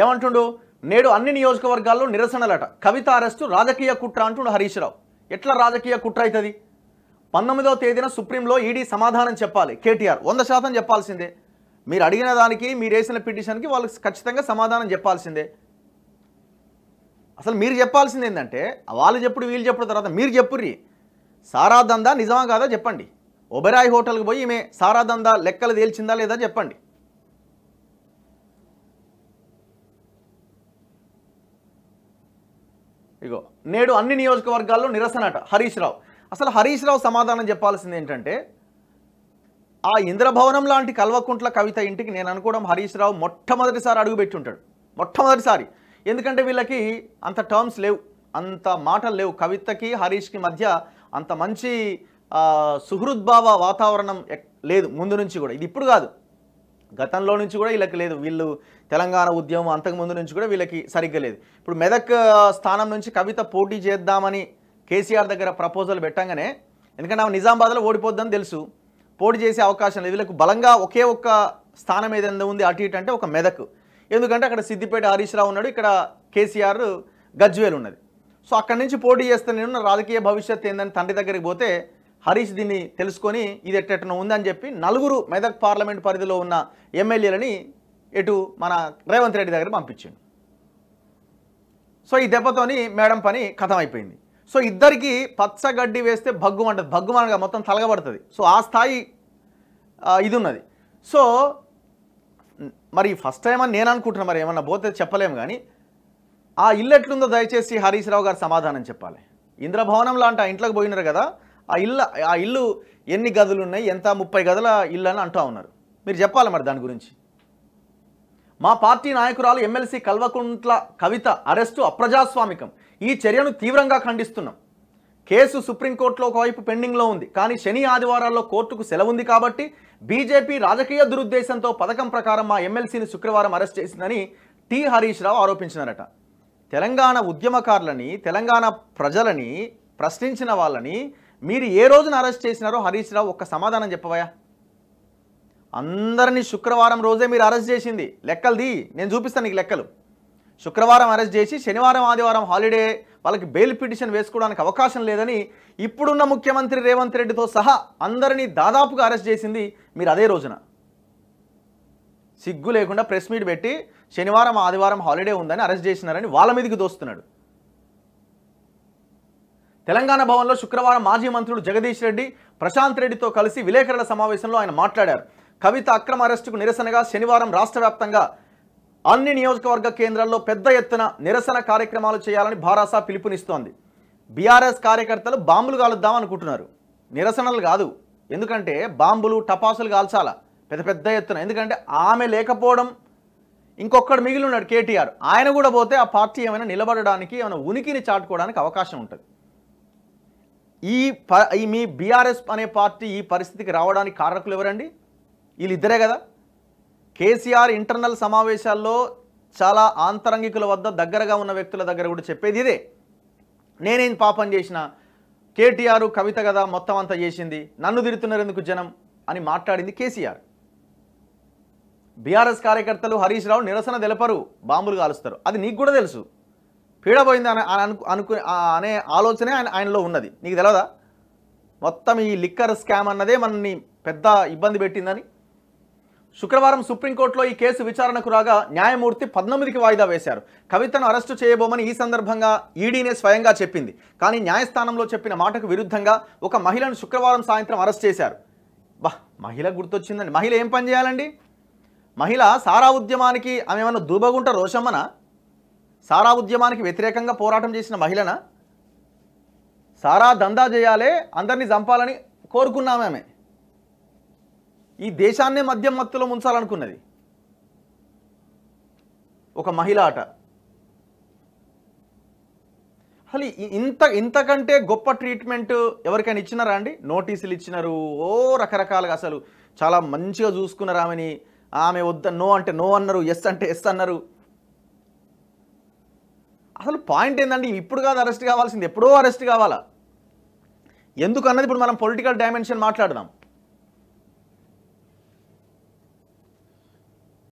ఏమంటుండు నేడు అన్ని నియోజకవర్గాల్లో నిరసనలట కవిత అరెస్టు రాజకీయ కుట్ర అంటుండు హరీష్ రావు ఎట్లా రాజకీయ కుట్ర అవుతుంది పంతొమ్మిదవ తేదీన సుప్రీంలో ఈడీ సమాధానం చెప్పాలి కేటీఆర్ వంద శాతం చెప్పాల్సిందే మీరు అడిగిన దానికి మీరు వేసిన పిటిషన్కి వాళ్ళకి ఖచ్చితంగా సమాధానం చెప్పాల్సిందే అసలు మీరు చెప్పాల్సింది ఏంటంటే వాళ్ళు చెప్పుడు వీళ్ళు చెప్పుడు తర్వాత మీరు చెప్పుర్రి సారా దందా నిజమా కాదా చెప్పండి ఒబెరాయ్ హోటల్కి పోయి ఈమె సారా దందా లెక్కలు తేల్చిందా లేదా చెప్పండి ఇగో నేడు అన్ని నియోజకవర్గాల్లో నిరసనట హరీష్ రావు అసలు హరీష్ రావు సమాధానం చెప్పాల్సింది ఏంటంటే ఆ ఇంద్రభవనం లాంటి కల్వకుంట్ల కవిత ఇంటికి నేను అనుకోవడం హరీష్ రావు మొట్టమొదటిసారి అడుగుపెట్టి ఉంటాడు మొట్టమొదటిసారి ఎందుకంటే వీళ్ళకి అంత టర్మ్స్ లేవు అంత మాటలు లేవు కవితకి హరీష్కి మధ్య అంత మంచి సుహృద్భావ వాతావరణం లేదు ముందు నుంచి కూడా ఇది ఇప్పుడు కాదు గతంలో నుంచి కూడా వీళ్ళకి లేదు వీళ్ళు తెలంగాణ ఉద్యమం అంతకుముందు నుంచి కూడా వీళ్ళకి సరిగ్గా లేదు ఇప్పుడు మెదక్ స్థానం నుంచి కవిత పోటీ చేద్దామని కేసీఆర్ దగ్గర ప్రపోజల్ పెట్టంగానే ఎందుకంటే ఆమె నిజామాబాద్లో ఓడిపోద్దని తెలుసు పోటీ చేసే అవకాశం లేదు వీళ్ళకు బలంగా ఒకే ఒక్క స్థానం ఏదైనా ఉంది అటు ఇటు అంటే ఒక మెదక్ ఎందుకంటే అక్కడ సిద్దిపేట హరీష్ రావు ఉన్నాడు ఇక్కడ కేసీఆర్ గజ్వేలు ఉన్నది సో అక్కడి నుంచి పోటీ చేస్తే నేను రాజకీయ భవిష్యత్ ఏందని తండ్రి దగ్గరికి పోతే హరీష్ దీన్ని తెలుసుకొని ఇది ఎట్టెట్టున ఉందని చెప్పి నలుగురు మెదక్ పార్లమెంట్ పరిధిలో ఉన్న ఎమ్మెల్యేలని ఎటు మన రేవంత్ రెడ్డి దగ్గర పంపించింది సో ఈ దెబ్బతోని మేడం పని కథం అయిపోయింది సో ఇద్దరికి పచ్చగడ్డి వేస్తే భగ్గు అంటది భగ్గు అనగా మొత్తం తలగబడుతుంది సో ఆ స్థాయి ఇది ఉన్నది సో మరి ఫస్ట్ టైం అని నేను అనుకుంటున్నాను మరి ఏమన్నా పోతే చెప్పలేము కానీ ఆ ఇల్లు ఎట్లుందో దయచేసి హరీష్ రావు గారు సమాధానం చెప్పాలి ఇంద్రభవనంలో అంటే ఆ ఇంట్లోకి పోయినారు కదా ఆ ఇల్లు ఆ ఇల్లు ఎన్ని గదులు ఉన్నాయి ఎంత ముప్పై గదుల ఇల్లు అని అంటూ ఉన్నారు మీరు చెప్పాలి మరి దాని గురించి మా పార్టీ నాయకురాలు ఎమ్మెల్సీ కల్వకుంట్ల కవిత అరెస్టు అప్రజాస్వామికం ఈ చర్యను తీవ్రంగా ఖండిస్తున్నాం కేసు సుప్రీంకోర్టులో ఒకవైపు పెండింగ్లో ఉంది కానీ శని ఆదివారాల్లో కోర్టుకు సెలవుంది కాబట్టి బీజేపీ రాజకీయ దురుద్దేశంతో పథకం ప్రకారం మా ఎమ్మెల్సీని శుక్రవారం అరెస్ట్ చేసిందని టి హరీష్ రావు ఆరోపించినారట తెలంగాణ ఉద్యమకారులని తెలంగాణ ప్రజలని ప్రశ్నించిన వాళ్ళని మీరు ఏ రోజున అరెస్ట్ చేసినారో హరీష్ రావు ఒక్క సమాధానం చెప్పవయా అందరినీ శుక్రవారం రోజే మీరు అరెస్ట్ చేసింది లెక్కలది నేను చూపిస్తాను నీకు లెక్కలు శుక్రవారం అరెస్ట్ చేసి శనివారం ఆదివారం హాలిడే వాళ్ళకి బెయిల్ పిటిషన్ వేసుకోవడానికి అవకాశం లేదని ఇప్పుడున్న ముఖ్యమంత్రి రేవంత్ రెడ్డితో సహా అందరినీ దాదాపుగా అరెస్ట్ చేసింది మీరు అదే రోజున సిగ్గు లేకుండా ప్రెస్ మీట్ పెట్టి శనివారం ఆదివారం హాలిడే ఉందని అరెస్ట్ చేసినారని వాళ్ళ మీదకి దోస్తున్నాడు తెలంగాణ భవన్లో శుక్రవారం మాజీ మంత్రులు జగదీష్ రెడ్డి ప్రశాంత్ రెడ్డితో కలిసి విలేకరుల సమావేశంలో ఆయన మాట్లాడారు కవిత అక్రమ అరెస్టుకు నిరసనగా శనివారం రాష్ట్ర అన్ని నియోజకవర్గ కేంద్రాల్లో పెద్ద ఎత్తున నిరసన కార్యక్రమాలు చేయాలని భారాస పిలుపునిస్తోంది బీఆర్ఎస్ కార్యకర్తలు బాంబులు కాలుద్దాం అనుకుంటున్నారు నిరసనలు కాదు ఎందుకంటే బాంబులు టపాసులు కాల్చాలా పెద్ద పెద్ద ఎత్తున ఎందుకంటే ఆమె లేకపోవడం ఇంకొకడు మిగిలి ఉన్నాడు కేటీఆర్ ఆయన కూడా పోతే ఆ పార్టీ ఏమైనా నిలబడడానికి ఏమైనా ఉనికిని చాటుకోవడానికి అవకాశం ఉంటుంది ఈ మీ బీఆర్ఎస్ అనే పార్టీ ఈ పరిస్థితికి రావడానికి కారణకులు ఎవరండి వీళ్ళిద్దరే కదా కేసీఆర్ ఇంటర్నల్ సమావేశాల్లో చాలా ఆంతరంగికుల వద్ద దగ్గరగా ఉన్న వ్యక్తుల దగ్గర కూడా చెప్పేది ఇదే నేనేం పాపం చేసిన కేటీఆర్ కవిత కదా మొత్తం అంతా చేసింది నన్ను తిరుతున్నారు ఎందుకు జనం అని మాట్లాడింది కేసీఆర్ బీఆర్ఎస్ కార్యకర్తలు హరీష్ రావు నిరసన తెలపరు బాంబులు కాలుస్తారు అది నీకు కూడా తెలుసు పీడబోయింది అని అనుకు అనుకు అనే ఆలోచనే ఆయన ఆయనలో ఉన్నది నీకు తెలియదా మొత్తం ఈ లిక్కర్ స్కామ్ అన్నదే మనని పెద్ద ఇబ్బంది పెట్టిందని శుక్రవారం సుప్రీంకోర్టులో ఈ కేసు విచారణకు రాగా న్యాయమూర్తి పద్నొమ్మిదికి వాయిదా వేశారు కవితను అరెస్టు చేయబోమని ఈ సందర్భంగా ఈడీనే స్వయంగా చెప్పింది కానీ న్యాయస్థానంలో చెప్పిన మాటకు విరుద్ధంగా ఒక మహిళను శుక్రవారం సాయంత్రం అరెస్ట్ చేశారు బా మహిళ గుర్తొచ్చిందండి మహిళ ఏం పని చేయాలండి మహిళ సారా ఉద్యమానికి ఆమె ఏమన్నా దూబగుంట రోషమ్మనా సారా ఉద్యమానికి వ్యతిరేకంగా పోరాటం చేసిన మహిళన సారా దందా చేయాలి అందరినీ చంపాలని కోరుకున్నామే ఈ దేశాన్నే మద్యం మత్తులో ఉంచాలనుకున్నది ఒక మహిళ ఆట అసలు ఇంత ఇంతకంటే గొప్ప ట్రీట్మెంట్ ఎవరికైనా ఇచ్చినారా అండి నోటీసులు ఇచ్చినారు ఓ రకరకాలుగా అసలు చాలా మంచిగా చూసుకున్నారు ఆమెని ఆమె వద్ద నో అంటే నో అన్నారు ఎస్ అంటే ఎస్ అన్నారు అసలు పాయింట్ ఏంటంటే ఇప్పుడు కాదు అరెస్ట్ కావాల్సింది ఎప్పుడో అరెస్ట్ కావాలా ఎందుకు అన్నది ఇప్పుడు మనం పొలిటికల్ డైమెన్షన్ మాట్లాడదాం